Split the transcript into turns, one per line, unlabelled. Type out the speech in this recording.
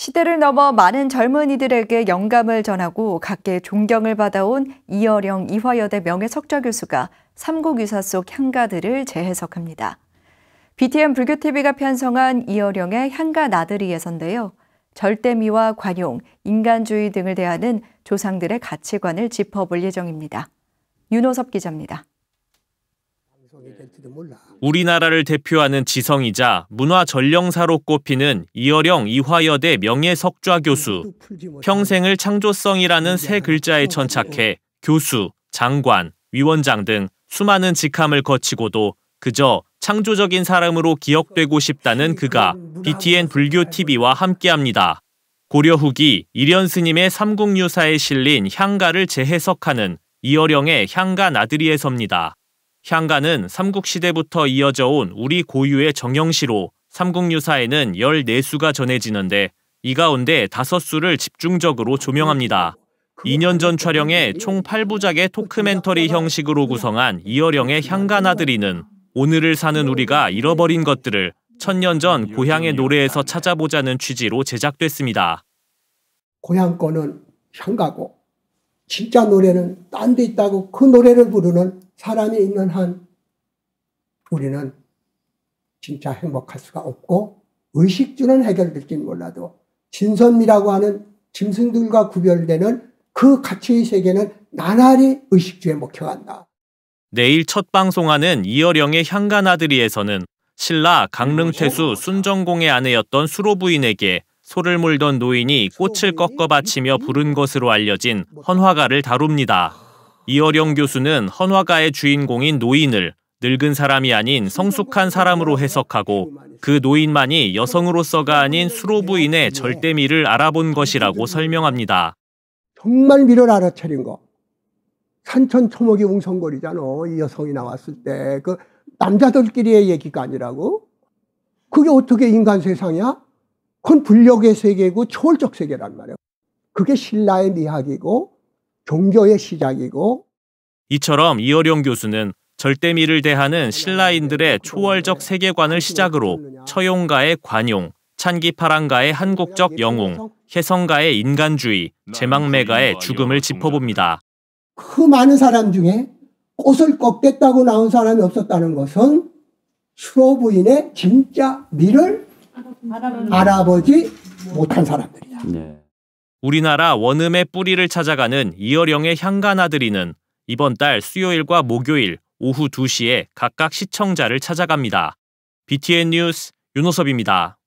시대를 넘어 많은 젊은이들에게 영감을 전하고 각계 존경을 받아온 이어령 이화여대 명예석좌 교수가 삼국유사 속 향가들을 재해석합니다. BTN 불교TV가 편성한 이어령의 향가 나들이 예선데요. 절대미와 관용, 인간주의 등을 대하는 조상들의 가치관을 짚어볼 예정입니다. 윤호섭 기자입니다.
예. 우리나라를 대표하는 지성이자 문화 전령사로 꼽히는 이어령 이화여대 명예 석좌 교수. 평생을 창조성이라는 세 글자에 천착해 교수, 장관, 위원장 등 수많은 직함을 거치고도 그저 창조적인 사람으로 기억되고 싶다는 그가 BTN 불교 TV와 함께합니다. 고려 후기 일현 스님의 삼국유사에 실린 향가를 재해석하는 이어령의 향가 나들이에서입니다 향가는 삼국시대부터 이어져 온 우리 고유의 정형시로 삼국유사에는 14수가 전해지는데 이 가운데 5수를 집중적으로 조명합니다. 2년 전 촬영에 총 8부작의 토크멘터리 형식으로 구성한 이어령의 향가나들이는 오늘을 사는 우리가 잃어버린 것들을 천년 전 고향의 노래에서 찾아보자는 취지로 제작됐습니다.
고향 거는 향가고 진짜 노래는 딴 데 있다고 그 노래를 부르는 사람이 있는 한 우리는 진짜 행복할 수가 없고 의식주는 해결될진 몰라도 진선미라고 하는 짐승들과 구별되는 그 가치의 세계는 나날이 의식주에 먹혀간다.
내일 첫 방송하는 이어령의 향가나들이에서는 신라 강릉태수 음, 순정공의 아내였던 수로 부인에게 소를 물던 노인이 꽃을 꺾어 바치며 음? 부른 것으로 알려진 헌화가를 다룹니다. 이어령 교수는 헌화가의 주인공인 노인을 늙은 사람이 아닌 성숙한 사람으로 해석하고 그 노인만이 여성으로서가 아닌 수로 부인의 절대미를 알아본 것이라고 설명합니다.
정말 미를 알아차린 거. 산천 초목이 웅성거리잖아. 이 여성이 나왔을 때 그 남자들끼리의 얘기가 아니라고. 그게 어떻게 인간 세상이야? 그건 불력의 세계고 초월적 세계란 말이야. 그게 신라의 미학이고 종교의 시작이고
이처럼 이어룡 교수는 절대미를 대하는 신라인들의 초월적 세계관을 시작으로 처용가의 관용, 찬기파랑가의 한국적 영웅, 혜성가의 인간주의, 제망매가의 죽음을 짚어봅니다.
그 많은 사람 중에 꽃을 꺾겠다고 나온 사람이 없었다는 것은 수로 부인의 진짜 미를 알아보지 못한 사람들이다.
네. 우리나라 원음의 뿌리를 찾아가는 이어령의 향가나들이는 이번 달 수요일과 목요일 오후 2시에 각각 시청자를 찾아갑니다. BTN 뉴스 윤호섭입니다.